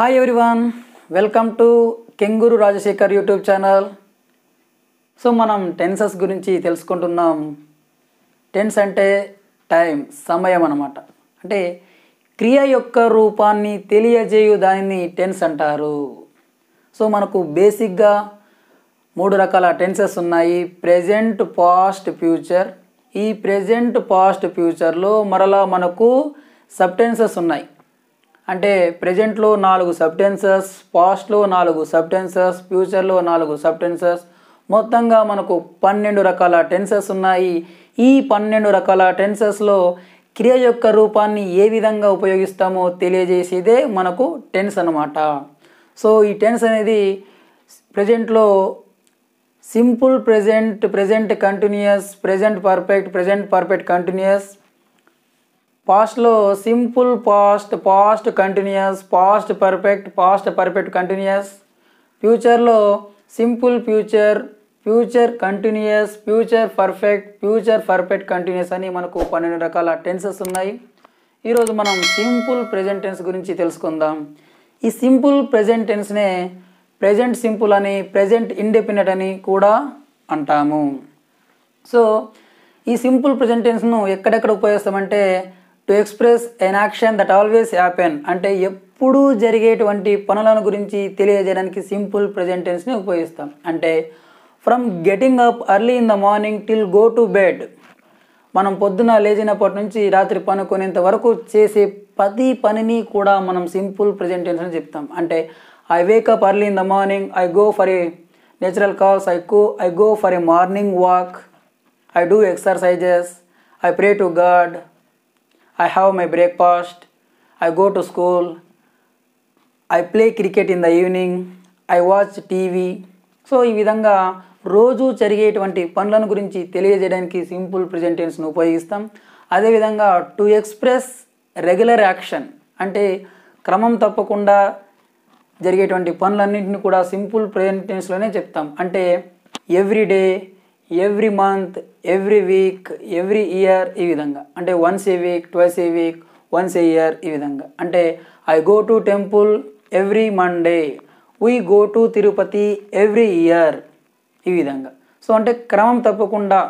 hi everyone welcome to Kenguru Rajasekhar YouTube channel so మనం tenses గురించి తెలుసుకుంటున్నాం టెన్స్ అంటే టైం సమయం అనమాట అంటే క్రియ యొక్క రూపాన్ని తెలియజేయు దానిని టెన్స్ అంటారు సో మనకు బేసిక్గా మూడు రకాల టెన్సెస్ ఉన్నాయి ప్రెజెంట్ పాస్ట్ ఫ్యూచర్ ఈ ప్రెజెంట్ పాస్ట్ ఫ్యూచర్లో మరలా మనకు సబ్ టెన్సెస్ ఉన్నాయి అంటే ప్రజెంట్లో నాలుగు సబ్టెన్సెస్ పాస్ట్లో నాలుగు సబ్టెన్సెస్ ఫ్యూచర్లో నాలుగు సబ్టెన్సెస్ మొత్తంగా మనకు పన్నెండు రకాల టెన్సెస్ ఉన్నాయి ఈ పన్నెండు రకాల టెన్సెస్లో క్రియ యొక్క రూపాన్ని ఏ విధంగా ఉపయోగిస్తామో తెలియజేసేదే మనకు టెన్స్ అనమాట సో ఈ టెన్స్ అనేది ప్రజెంట్లో simple present present continuous present perfect present perfect continuous పాస్ట్లో simple past past continuous past perfect past perfect continuous ఫ్యూచర్లో simple future future continuous future perfect future perfect continuous అని మనకు పన్నెండు రకాల టెన్సెస్ ఉన్నాయి ఈరోజు మనం సింపుల్ ప్రజెంట్ టెన్స్ గురించి తెలుసుకుందాం ఈ సింపుల్ ప్రజెంట్ టెన్స్నే ప్రజెంట్ సింపుల్ అని ప్రజెంట్ ఇండిపెండెంట్ అని కూడా అంటాము సో ఈ సింపుల్ ప్రజెంట్ టెన్స్ను ఎక్కడెక్కడ ఉపయోగిస్తామంటే to express an action that always happen అంటే ఎప్పుడూ జరిగేటువంటి పనులను గురించి తెలియజేయడానికి సింపుల్ ప్రజెంట్ ఉపయోగిస్తాం అంటే from getting up early in the morning till go to bed మనం పొద్దున లేచినప్పటి నుంచి రాత్రి పనుకునేంత వరకు చేసే ప్రతి పనిని కూడా మనం సింపుల్ ప్రజెంట్ అని చెప్తాం అంటే I wake up early in the morning I go for a natural calls I go I go for a morning walk I do exercises I pray to God I have my breakfast I go to school I play cricket in the evening I watch TV so ఈ విధంగా రోజు జరిగేటువంటి పనులను గురించి తెలియజేయడానికి simple ప్రజెంటెన్స్ను ఉపయోగిస్తాం అదేవిధంగా to express regular action అంటే క్రమం తప్పకుండా జరిగేటువంటి పనులన్నింటిని కూడా సింపుల్ ప్రజెంటెన్స్లోనే చెప్తాం అంటే everyday every month every week every year ఈ విధంగా అంటే once a week twice a week once a year ఈ విధంగా అంటే I go to temple every Monday we go to Tirupati every year ఈ విధంగా సో అంటే క్రమం తప్పకుండా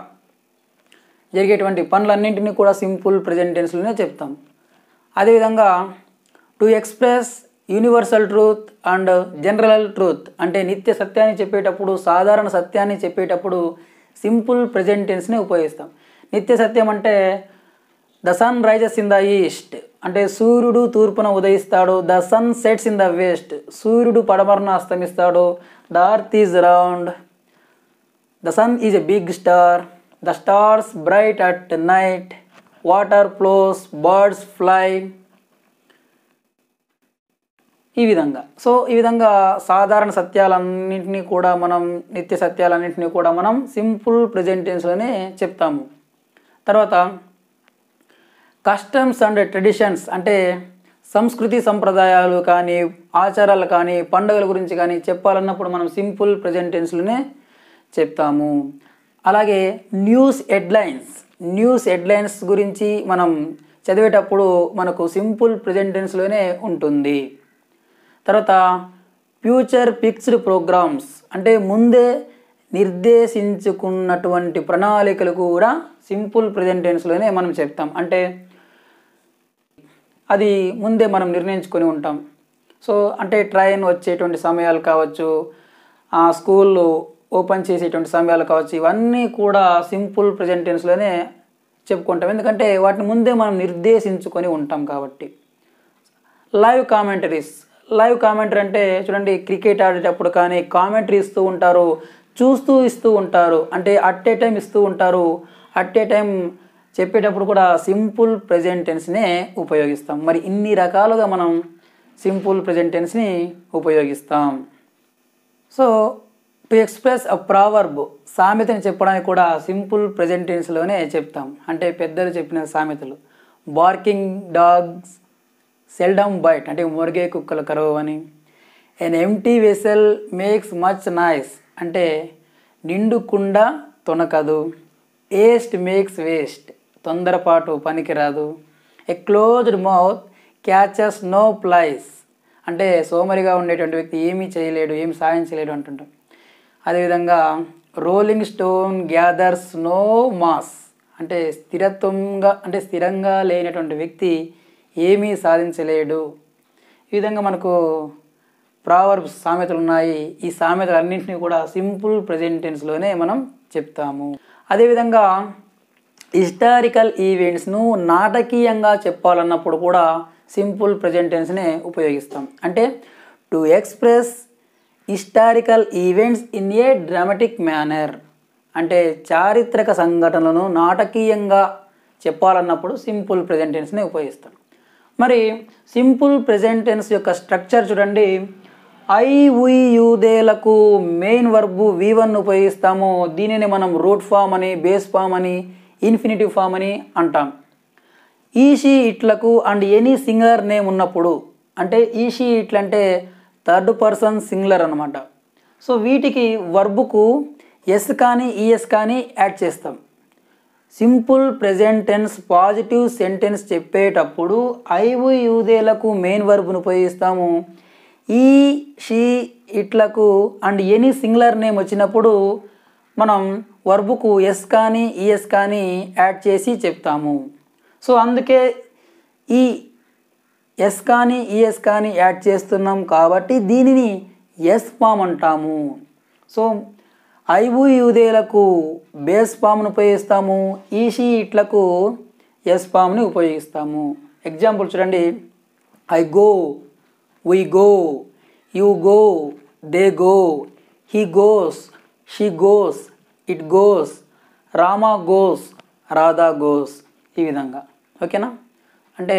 జరిగేటువంటి పనులన్నింటినీ కూడా సింపుల్ ప్రజెంట్ చెప్తాం అదేవిధంగా to express universal truth and general truth అంటే నిత్య సత్యాన్ని చెప్పేటప్పుడు సాధారణ సత్యాన్ని చెప్పేటప్పుడు సింపుల్ ప్రజెంట్ టెన్స్ని ఉపయోగిస్తాం నిత్య సత్యం అంటే the sun rises in the east అంటే సూర్యుడు తూర్పున ఉదయిస్తాడు the sun sets in the west సూర్యుడు పడమరన అస్తమిస్తాడు the earth is round the sun is a big star the stars bright at night water flows birds fly ఈ విధంగా so ఈ విధంగా సాధారణ సత్యాలన్నింటినీ కూడా మనం నిత్య సత్యాలన్నింటినీ కూడా మనం సింపుల్ ప్రజెంటెన్స్లోనే చెప్తాము తర్వాత కస్టమ్స్ అండ్ ట్రెడిషన్స్ అంటే సంస్కృతి సంప్రదాయాలు కానీ ఆచారాలు కానీ పండుగల గురించి కానీ చెప్పాలన్నప్పుడు మనం సింపుల్ ప్రజెంటెన్స్లోనే చెప్తాము అలాగే న్యూస్ హెడ్లైన్స్ న్యూస్ హెడ్లైన్స్ గురించి మనం చదివేటప్పుడు మనకు సింపుల్ ప్రజెంటెన్స్లోనే ఉంటుంది తర్వాత ఫ్యూచర్ ఫిక్స్డ్ ప్రోగ్రామ్స్ అంటే ముందే నిర్దేశించుకున్నటువంటి ప్రణాళికలు కూడా సింపుల్ ప్రజెంట్ మనం చెప్తాం అంటే అది ముందే మనం నిర్ణయించుకొని ఉంటాం సో అంటే ట్రైన్ వచ్చేటువంటి సమయాలు కావచ్చు ఆ స్కూళ్ళు ఓపెన్ చేసేటువంటి సమయాలు కావచ్చు ఇవన్నీ కూడా సింపుల్ ప్రజెంట్ చెప్పుకుంటాం ఎందుకంటే వాటిని ముందే మనం నిర్దేశించుకొని ఉంటాం కాబట్టి లైవ్ కామెంటరీస్ లైవ్ కామెంటరీ అంటే చూడండి క్రికెట్ ఆడేటప్పుడు కానీ కామెంటరీ ఇస్తూ ఉంటారు చూస్తూ ఇస్తూ ఉంటారు అంటే అట్ ఏ టైం ఇస్తూ ఉంటారు అట్ ఏ టైం చెప్పేటప్పుడు కూడా సింపుల్ ప్రజెంటెన్స్నే ఉపయోగిస్తాం మరి ఇన్ని రకాలుగా మనం సింపుల్ ప్రజెంటెన్స్ని ఉపయోగిస్తాం so to express a proverb సామెతని చెప్పడానికి కూడా సింపుల్ ప్రజెంటెన్స్లోనే చెప్తాం అంటే పెద్దలు చెప్పిన సామెతలు బార్కింగ్ డాగ్స్ సెల్డమ్ బైట్ అంటే మురిగే కుక్కల కరువు అని an empty vessel makes much noise అంటే నిండుకుండా తొనకదు ఏస్ట్ మేక్స్ వేస్ట్ తొందరపాటు పనికిరాదు a closed mouth catches no flies అంటే సోమరిగా ఉండేటువంటి వ్యక్తి ఏమీ చేయలేడు ఏమి సాయం చేయలేడు అంటుంటాం అదేవిధంగా rolling stone gathers no moss అంటే స్థిరత్వంగా అంటే స్థిరంగా లేనటువంటి వ్యక్తి ఏమీ సాధించలేడు ఈ విధంగా మనకు ప్రావర్బ్స్ సామెతలు ఉన్నాయి ఈ సామెతలు అన్నింటినీ కూడా సింపుల్ ప్రజెంటెన్స్లోనే మనం చెప్తాము అదేవిధంగా హిస్టారికల్ ఈవెంట్స్ను నాటకీయంగా చెప్పాలన్నప్పుడు కూడా సింపుల్ ప్రజెంటెన్స్నే ఉపయోగిస్తాం అంటే to express historical events in a dramatic manner అంటే చారిత్రక సంఘటనలను నాటకీయంగా చెప్పాలన్నప్పుడు సింపుల్ ప్రజెంటెన్స్ని ఉపయోగిస్తాం మరి సింపుల్ ప్రెజెంటెన్స్ యొక్క స్ట్రక్చర్ చూడండి ఐ ఉయ్ యూదేలకు మెయిన్ వర్బు వి వన్ ఉపయోగిస్తాము దీనిని మనం రూట్ ఫామ్ అని బేస్ ఫామ్ అని ఇన్ఫినిటివ్ ఫామ్ అని అంటాం ఈషీ ఇట్లకు అండ్ ఎనీ సింగర్ నేమ్ ఉన్నప్పుడు అంటే ఈషీ ఇట్లంటే థర్డ్ పర్సన్ సింగులర్ అనమాట సో వీటికి వర్బుకు ఎస్ కానీ ఈఎస్ కానీ యాడ్ చేస్తాం సింపుల్ ప్రెజెంటెన్స్ పాజిటివ్ సెంటెన్స్ చెప్పేటప్పుడు ఐవు యూదేలకు మెయిన్ వర్బ్ను ఉపయోగిస్తాము ఈ షీ ఇట్లకు అండ్ ఎనీ సింగులర్ నేమ్ వచ్చినప్పుడు మనం వర్బుకు ఎస్ కానీ ఈఎస్ కానీ యాడ్ చేసి చెప్తాము సో అందుకే ఈ ఎస్ కానీ ఈఎస్ కానీ యాడ్ చేస్తున్నాం కాబట్టి దీనిని ఎస్ ఫామ్ అంటాము సో ఐవు బేస్ పామును ఉపయోగిస్తాము ఈషీ ఇట్లకు ఎస్ పామ్ని ఉపయోగిస్తాము ఎగ్జాంపుల్ చూడండి I go we go you go they go he goes she goes it goes Rama goes Radha goes ఈ విధంగా ఓకేనా అంటే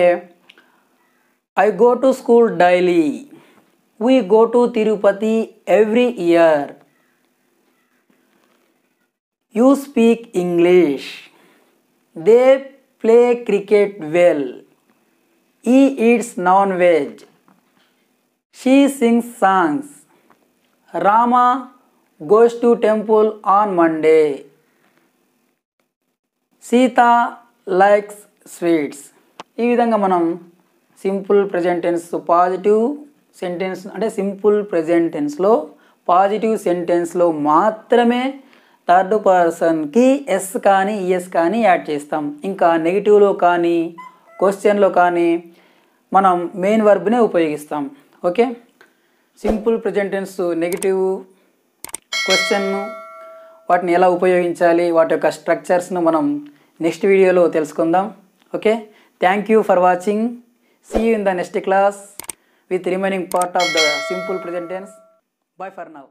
I go to school daily we go to Tirupati every year you speak English they play cricket well he eats non veg she sings songs Rama goes to temple on Monday Sita likes sweets ఈ విధంగా మనం simple present tense positive sentence అంటే simple ప్రజెంటెన్స్లో positive సెంటెన్స్లో మాత్రమే third పర్సన్కి yes కానీ E S కానీ యాడ్ చేస్తాం ఇంకా నెగిటివ్లో కానీ క్వశ్చన్లో కానీ మనం మెయిన్ వర్బ్నే ఉపయోగిస్తాం okay simple present tense negative question వాటిని ఎలా ఉపయోగించాలి వాటి యొక్క స్ట్రక్చర్స్ను మనం నెక్స్ట్ వీడియోలో తెలుసుకుందాం okay thank you for watching see you in the next class with remaining part of the simple present tense bye for now